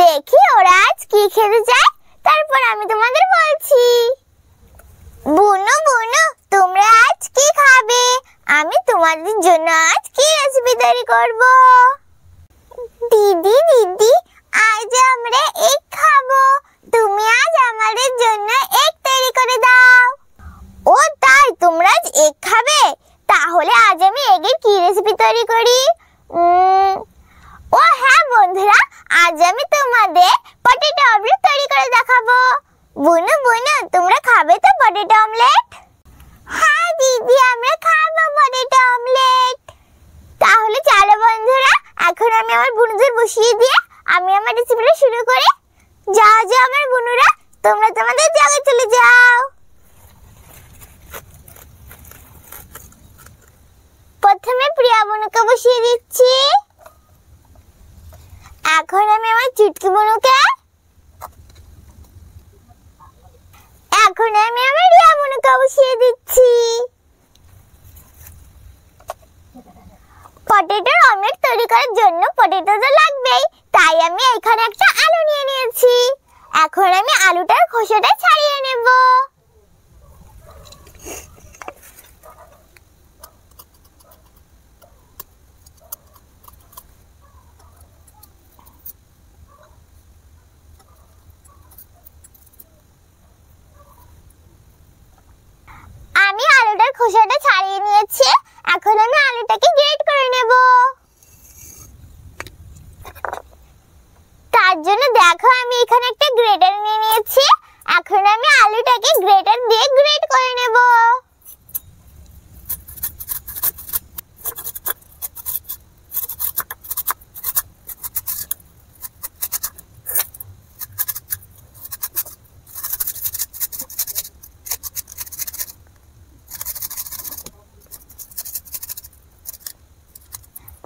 দেখি ওরা আজ কি খেতে যায় তারপর আমি তোমাদের বলছি বুনু বুনু তোমরা আজ কি খাবে আমি তোমাদের জন্য আজ কি রেসিপি তৈরি করব দিদি দিদি আজ আমরা এক খাবো তুমি আজ আমাদের জন্য এক তৈরি করে দাও ও তাই তোমরা আজ এক খাবে তাহলে আজ আমি এগের কি রেসিপি তৈরি করি ও হ্যাঁ বন্ধুরা আজ আমি তোমাদের পটেটো অমলেট তৈরি করে দেখাবো বুনু বুনু তোমরা খাবে তো পটেটো অমলেট হ্যাঁ দিদি আমরা খাবো পটেটো অমলেট তাহলে চলো বন্ধুরা এখন আমি আমার বুনুদের বসিয়ে দিয়ে আমি আমার রেসিপিটা শুরু করি যা যা আমার বুনুরা তোমরা তোমাদের জায়গায় চলে যাও প্রথমে প্রিয়া বুনুকে বসিয়ে দিচ্ছি চিটকি বনুকে এখন আমি আমার রিয়া বনুকে বসিয়ে দিচ্ছি পটেটোর অমলেট তৈরি করার জন্য পটেটো তো লাগবেই তাই আমি এখানে একটা আলু নিয়ে নিয়েছি এখন আমি আলুটার খোসাটা আমি এখানে একটা গ্রেটার নিয়ে নিয়েছি এখন আমি আলুটাকে গ্রেটার দিয়ে গ্রেট করে নেব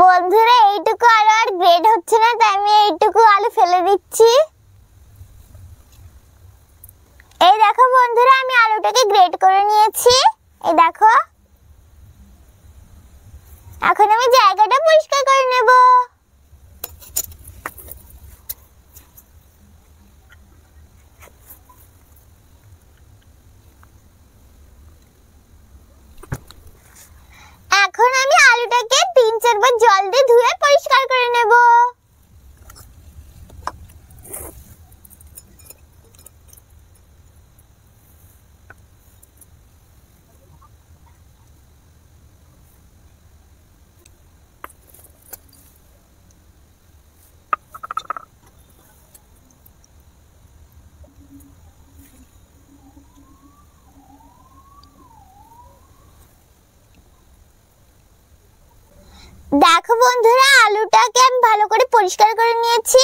বন্ধুরা এইটুকু আলু আর গ্রেড হচ্ছে না তাই আমি এইটুকু আলু ফেলে দিচ্ছি এই দেখো বন্ধুরা আমি আলুটাকে গ্রেট করে নিয়েছি এই দেখো এখন আমি জায়গাটা পরিষ্কার করে নেব এখন আমি আলুটাকে তিন চারবার জল দিয়ে ধুয়ে পরিষ্কার করে নেবো দেখো বন্ধুরা আলুটাকে আমি ভালো করে পরিষ্কার করে নিয়েছি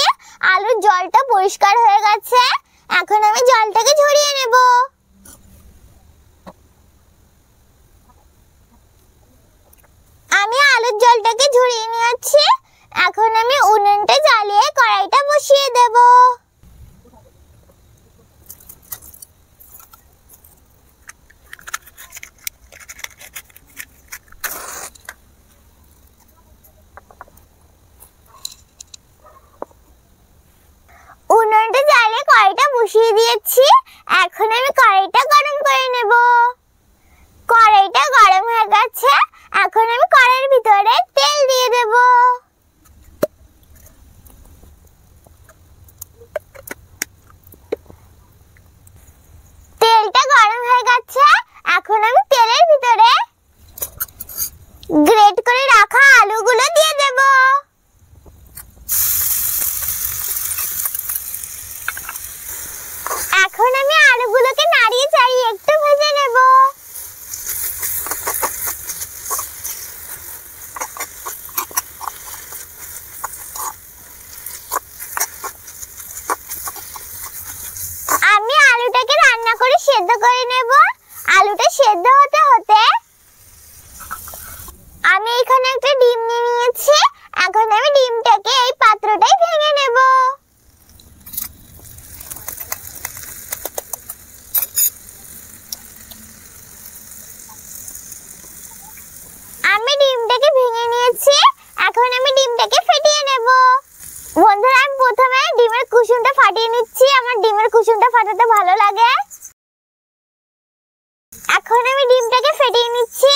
আলুর জলটা পরিষ্কার হয়ে গেছে এখন আমি জলটাকে ঝরিয়ে নেব আমি আলুর জলটাকে ঝরিয়ে নিয়েছি এখন আমি উনুনটা জ্বালিয়ে কড়াইটা বসিয়ে দেবো সেদ্ধ করে নেব আলুটা সেদ্ধ হতে হতে আমি এখানে একটা ডিম নিয়ে নিয়েছি এখন আমি ডিমটাকে এই পাত্রটাই ভেঙে নেব আমি ডিমটাকে ভেঙে নিয়েছি এখন আমি ডিমটাকে ফেটিয়ে নেব বন্ধুরা আমি প্রথমে ডিমের কুসুমটা ফাটিয়ে নিচ্ছি আমার ডিমের কুসুমটা ফাটাতে ভালো লাগে কেটে নিচ্ছে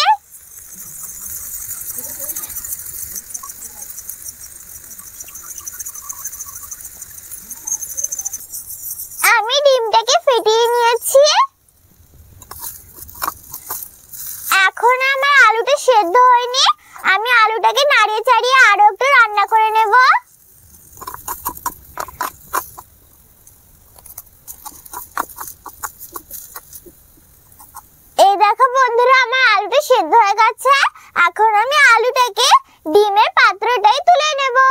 আমি ডিমটাকে ফেটিয়ে নিয়েছি এখন আমার আলুটা সেদ্ধ হয়নি আমি আলুটাকে নাড়িয়ে চাড়িয়ে আরো একটু রান্না করে নেবো আলুটা সিদ্ধ হয়ে গেছে এখন আমি আলুটাকে ডিমের পাত্রটাই তুলে নেবো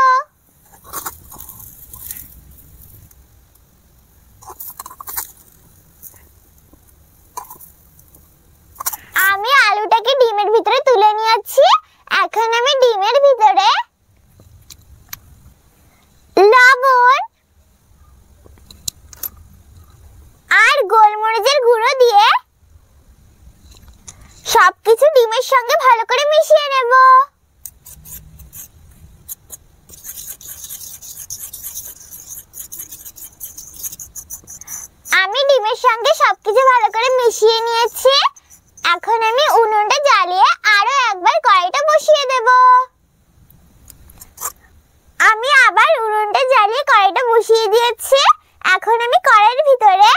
মিশিয়ে নেব আমি ডিমের সঙ্গে সবকিছু ভালো করে মিশিয়ে নিয়েছি এখন আমি উনুনটা জ্বালিয়ে আরো একবার কড়াইটা বসিয়ে দেব আমি আবার উনুনটা জ্বালিয়ে কড়াইটা বসিয়ে দিয়েছি এখন আমি কড়াইয়ের ভিতরে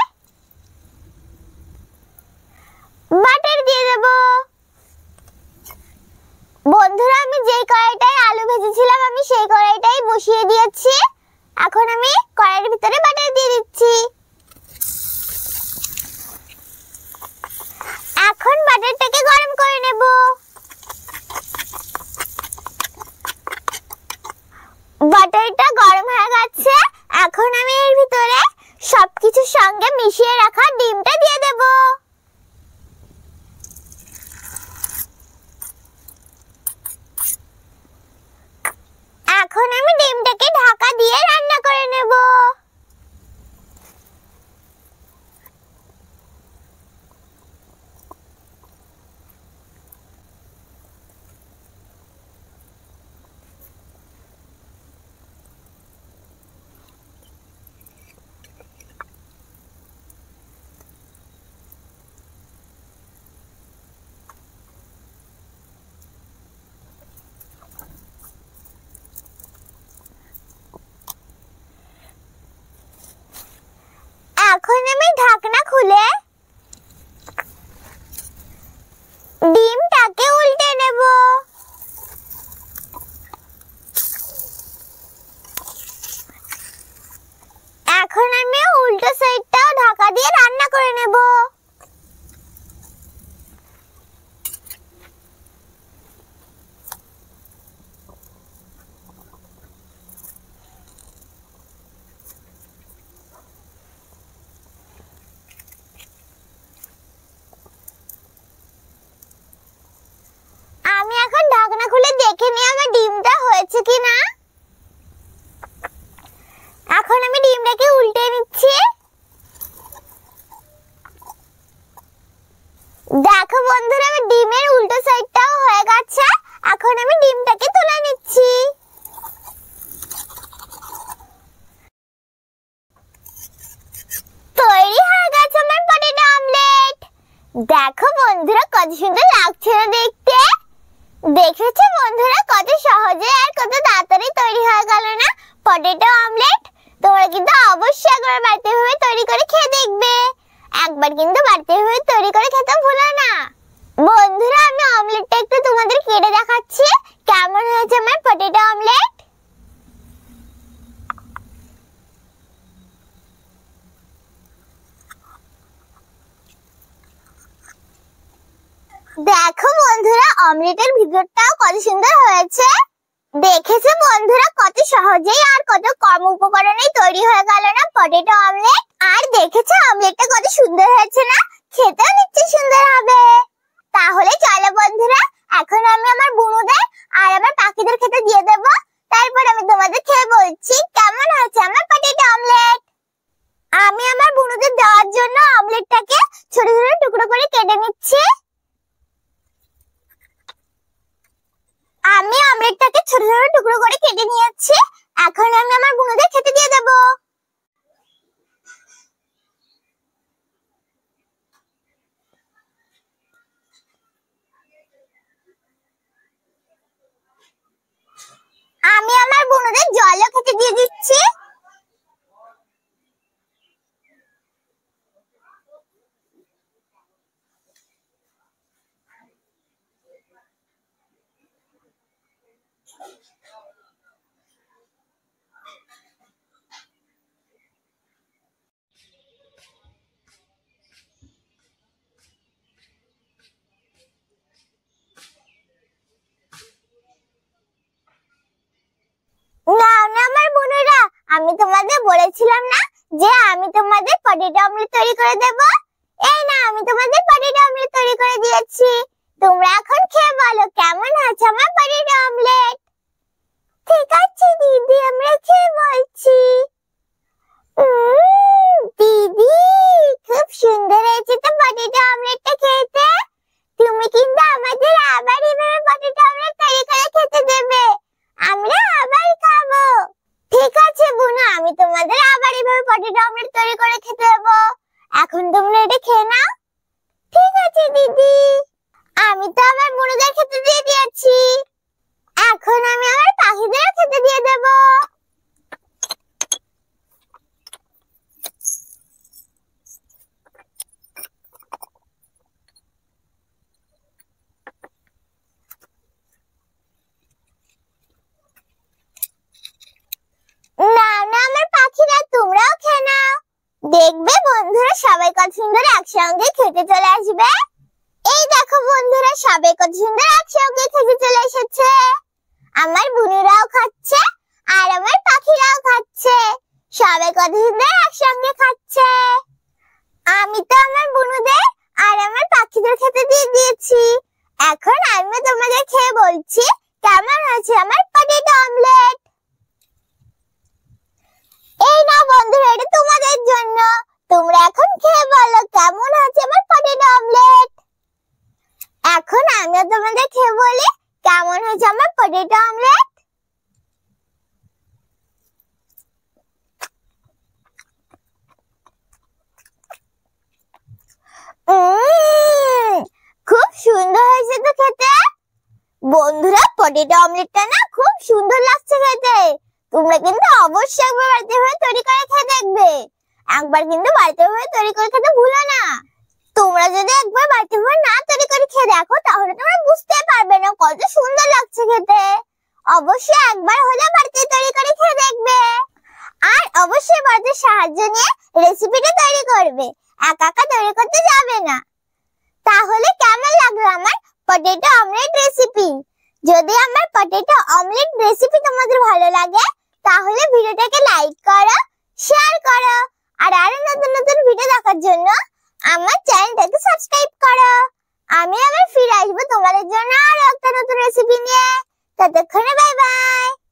বাটার দিয়ে দেবো বন্ধুরা আমি যেই কড়াইটাই আলু ভেজেছিলাম আমি সেই কড়াইটাই বসিয়ে দিয়েছি এখন আমি কড়াইয়ের ভিতরে বাটার দিয়ে দিচ্ছি এখন বাটারটাকে গরম করে নেব বাটারটা গরম হয়ে গেছে এখন আমি এর ভিতরে সবকিছুর সঙ্গে মিশিয়ে রাখা ডিমটা দিয়ে দেবো এখন আমি ডিমটাকে ঢাকা দিয়ে হয়েছে কি না এখন আমি ডিমটাকে উল্টে নিচ্ছি দেখো বন্ধুরা আমি ডিমের উল্টো সাইডটাও হয়ে গেছে এখন আমি ডিমটাকে তুলে নিচ্ছি দেখো বন্ধুরা কত সুন্দর লাগছে না দেখ দেখেছি বন্ধুরা কত সহজে আর কত তাড়াতাড়ি তৈরি হয়ে গেল না পটেটো অমলেট তোমরা কিন্তু অবশ্যই একবার বাড়িতে হয়ে তৈরি করে খেয়ে দেখবে একবার কিন্তু বাড়িতে হয়ে তৈরি করে খেতে ভুলো না বন্ধুরা আমি অমলেটটা একটু তোমাদের কেটে দেখাচ্ছি কেমন হয়েছে আমার পটেটো অমলেট দেখো বন্ধুরা অমলেটের ভিতরটাও কত সুন্দর হয়েছে দেখেছে বন্ধুরা কত সহজেই আর কত কম উপকরণে তৈরি হয়ে গেল না পটেটো অমলেট আর দেখেছে অমলেটটা কত সুন্দর হয়েছে না খেতেও নিশ্চয় সুন্দর হবে তাহলে চলো বন্ধুরা এখন আমি আমার বুনুদের আর আমার পাখিদের খেতে দিয়ে দেব তারপর আমি তোমাদের খেয়ে বলছি কেমন হয়েছে আমার পটেটো অমলেট আমি আমার বুনুদের দেওয়ার জন্য অমলেটটাকে ছোট ছোট টুকরো করে কেটে নিচ্ছি আমি অমৃতটাকে ছোট ছোট টুকরো করে কেটে নিয়েছি এখন আমি তোমাদের বলেছিলাম না যে আমি তোমাদের পটেটো অমলেট তৈরি করে দেব এই না আমি তোমাদের পটেটো অমলেট তৈরি করে দিয়েছি তোমরা এখন খেয়ে দিদি আমি তো আমার মুরগা খেতে দিয়ে দিয়েছি এখন আমি আমার পাখিদেরও খেতে দিয়ে দেব দেখবে বন্ধুরা সবাই কত সুন্দর একসঙ্গে খেতে চলে আসবে এই দেখো বন্ধুরা সবে কত সুন্দর আছে ওকে খেতে চলে এসেছে আমার বুনুরাও খাচ্ছে আর আমার পাখিরাও খাচ্ছে সবে কত সুন্দর একসঙ্গে খাচ্ছে আমি তো আমার বুনুদের আর আমার পাখিদের খেতে দিয়ে দিয়েছি এখন আমি তোমাদের খেয়ে বলছি কেমন হয়েছে আমার পটেটো অমলেট এই না বন্ধুরা potato omelette? Mm. খুব সুন্দর হয়েছে তো খেতে বন্ধুরা পটেটো অমলেটটা না খুব সুন্দর লাগছে খেতে তোমরা কিন্তু অবশ্যই একবার বাড়িতে হয়ে তৈরি করে খেয়ে দেখবে একবার কিন্তু বাড়িতে হয়ে তৈরি করে খেতে ভুলো না তোমরা যদি একবার বাড়িতে ভাবে না তৈরি করে খেয়ে দেখো তাহলে তোমরা বুঝতে পারবে না কত সুন্দর লাগছে খেতে অবশ্যই একবার হলে বাড়িতে তৈরি করে খেয়ে দেখবে আর অবশ্যই বাড়িতে সাহায্য নিয়ে রেসিপিটা তৈরি করবে একা একা তৈরি করতে যাবে না তাহলে কেমন লাগলো আমার পটেটো অমলেট রেসিপি যদি আমার পটেটো অমলেট রেসিপি তোমাদের ভালো লাগে তাহলে ভিডিওটাকে লাইক করো শেয়ার করো আর আরো নতুন নতুন ভিডিও দেখার জন্য আমার চ্যানেলটাকে সাবস্ক্রাইব করো আমি আবার ফিরে আসবো তোমাদের জন্য আরো একটা নতুন রেসিপি নিয়ে ততক্ষণে বাই বাই